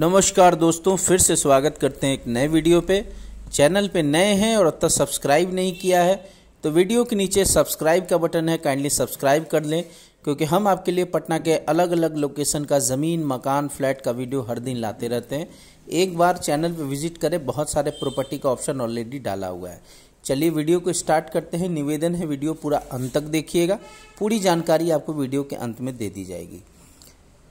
नमस्कार दोस्तों फिर से स्वागत करते हैं एक नए वीडियो पे चैनल पे नए हैं और अब तक सब्सक्राइब नहीं किया है तो वीडियो के नीचे सब्सक्राइब का बटन है काइंडली सब्सक्राइब कर लें क्योंकि हम आपके लिए पटना के अलग अलग लोकेशन का ज़मीन मकान फ्लैट का वीडियो हर दिन लाते रहते हैं एक बार चैनल पर विजिट करें बहुत सारे प्रॉपर्टी का ऑप्शन ऑलरेडी डाला हुआ है चलिए वीडियो को स्टार्ट करते हैं निवेदन है वीडियो पूरा अंत तक देखिएगा पूरी जानकारी आपको वीडियो के अंत में दे दी जाएगी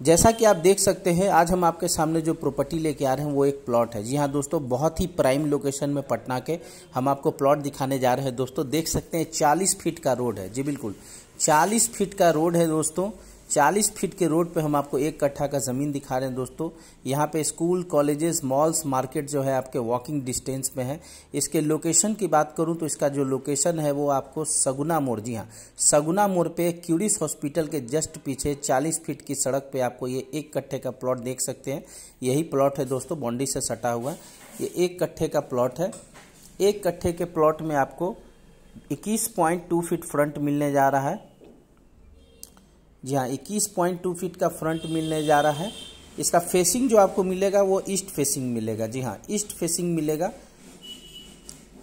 जैसा कि आप देख सकते हैं आज हम आपके सामने जो प्रॉपर्टी लेके आ रहे हैं वो एक प्लॉट है जी हाँ दोस्तों बहुत ही प्राइम लोकेशन में पटना के हम आपको प्लॉट दिखाने जा रहे हैं दोस्तों देख सकते हैं चालीस फीट का रोड है जी बिल्कुल चालीस फीट का रोड है दोस्तों चालीस फीट के रोड पे हम आपको एक कट्ठा का ज़मीन दिखा रहे हैं दोस्तों यहाँ पे स्कूल कॉलेजेस मॉल्स मार्केट जो है आपके वॉकिंग डिस्टेंस में है इसके लोकेशन की बात करूँ तो इसका जो लोकेशन है वो आपको सगुना मोड़ जी हाँ सगुना मोड़ पे क्यूरिस हॉस्पिटल के जस्ट पीछे चालीस फीट की सड़क पर आपको ये एक कट्ठे का प्लॉट देख सकते हैं यही प्लॉट है दोस्तों बाउंड्री से सटा हुआ ये एक कट्ठे का प्लॉट है एक कट्ठे के प्लॉट में आपको इक्कीस पॉइंट टू फीट फ्रंट मिलने जा रहा है जी हाँ इक्कीस पॉइंट टू फीट का फ्रंट मिलने जा रहा है इसका फेसिंग जो आपको मिलेगा वो ईस्ट फेसिंग मिलेगा जी हाँ ईस्ट फेसिंग मिलेगा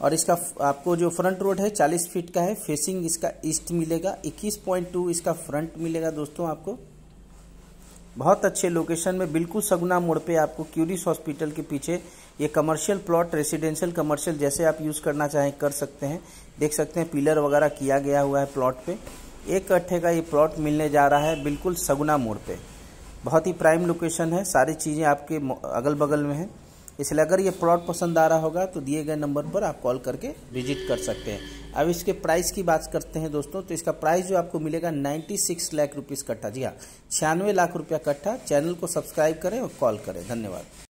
और इसका आपको जो फ्रंट रोड है 40 फीट का है फेसिंग इसका ईस्ट मिलेगा 21.2 इसका फ्रंट मिलेगा दोस्तों आपको बहुत अच्छे लोकेशन में बिल्कुल सगुना मोड़ पे आपको क्यूरिस हॉस्पिटल के पीछे ये कमर्शियल प्लॉट रेसिडेंशियल कमर्शियल जैसे आप यूज़ करना चाहें कर सकते हैं देख सकते हैं पिलर वगैरह किया गया हुआ है प्लॉट पे एक कट्ठे का ये प्लॉट मिलने जा रहा है बिल्कुल सगुना मोड़ पे बहुत ही प्राइम लोकेशन है सारी चीज़ें आपके अगल बगल में हैं इसलिए अगर ये प्लॉट पसंद आ रहा होगा तो दिए गए नंबर पर आप कॉल करके विजिट कर सकते हैं अब इसके प्राइस की बात करते हैं दोस्तों तो इसका प्राइस जो आपको मिलेगा 96 लाख रुपीस कट्ठा जी हाँ छियानवे लाख रुपया कट्ठा चैनल को सब्सक्राइब करें और कॉल करें धन्यवाद